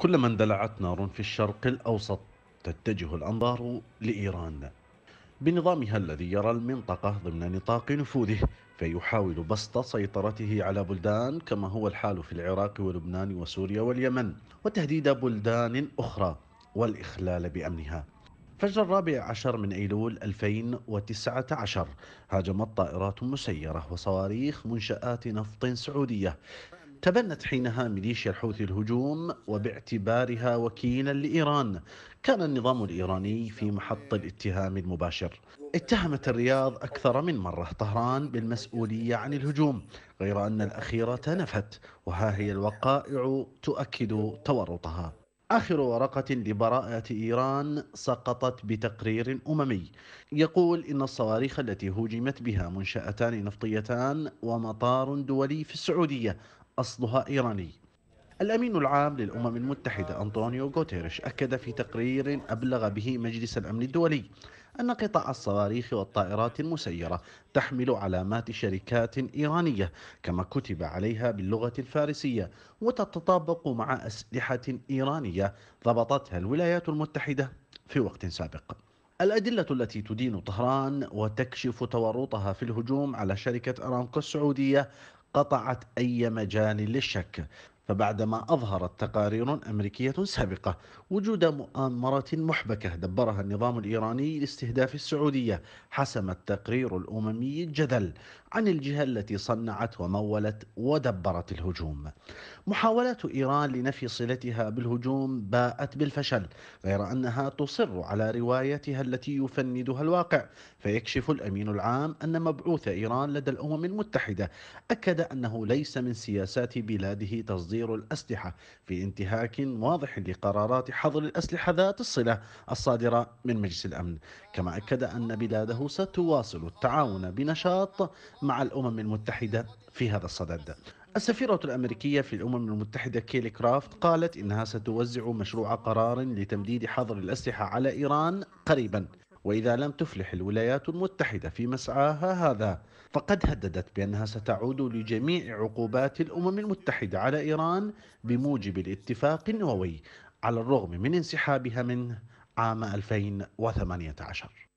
كلما اندلعت نار في الشرق الأوسط تتجه الأنظار لإيران بنظامها الذي يرى المنطقة ضمن نطاق نفوذه فيحاول بسط سيطرته على بلدان كما هو الحال في العراق ولبنان وسوريا واليمن وتهديد بلدان أخرى والإخلال بأمنها فجر الرابع عشر من أيلول 2019 هاجمت طائرات مسيرة وصواريخ منشآت نفط سعودية تبنت حينها ميليشيا الحوثي الهجوم وباعتبارها وكيلا لإيران كان النظام الإيراني في محط الاتهام المباشر اتهمت الرياض أكثر من مرة طهران بالمسؤولية عن الهجوم غير أن الأخيرة نفت وها هي الوقائع تؤكد تورطها آخر ورقة لبراءة إيران سقطت بتقرير أممي يقول إن الصواريخ التي هوجمت بها منشأتان نفطيتان ومطار دولي في السعودية أصلها إيراني الأمين العام للأمم المتحدة أنطونيو غوتيريش أكد في تقرير أبلغ به مجلس الأمن الدولي أن قطع الصواريخ والطائرات المسيرة تحمل علامات شركات إيرانية كما كتب عليها باللغة الفارسية وتتطابق مع أسلحة إيرانية ضبطتها الولايات المتحدة في وقت سابق الأدلة التي تدين طهران وتكشف تورطها في الهجوم على شركة أرامكو السعودية قطعت أي مجال للشك فبعدما أظهرت تقارير أمريكية سابقة وجود مؤامرة محبكة دبرها النظام الإيراني لاستهداف السعودية حسم التقرير الأممي الجدل عن الجهة التي صنعت ومولت ودبرت الهجوم محاولات إيران لنفي صلتها بالهجوم باءت بالفشل غير أنها تصر على روايتها التي يفندها الواقع فيكشف الأمين العام أن مبعوث إيران لدى الأمم المتحدة أكد أنه ليس من سياسات بلاده تصدير تصدير الأسلحة في انتهاك واضح لقرارات حظر الأسلحة ذات الصلة الصادرة من مجلس الأمن كما أكد أن بلاده ستواصل التعاون بنشاط مع الأمم المتحدة في هذا الصدد السفيرة الأمريكية في الأمم المتحدة كيلي كرافت قالت إنها ستوزع مشروع قرار لتمديد حظر الأسلحة على إيران قريبا وإذا لم تفلح الولايات المتحدة في مسعاها هذا فقد هددت بأنها ستعود لجميع عقوبات الأمم المتحدة على إيران بموجب الاتفاق النووي على الرغم من انسحابها منه عام 2018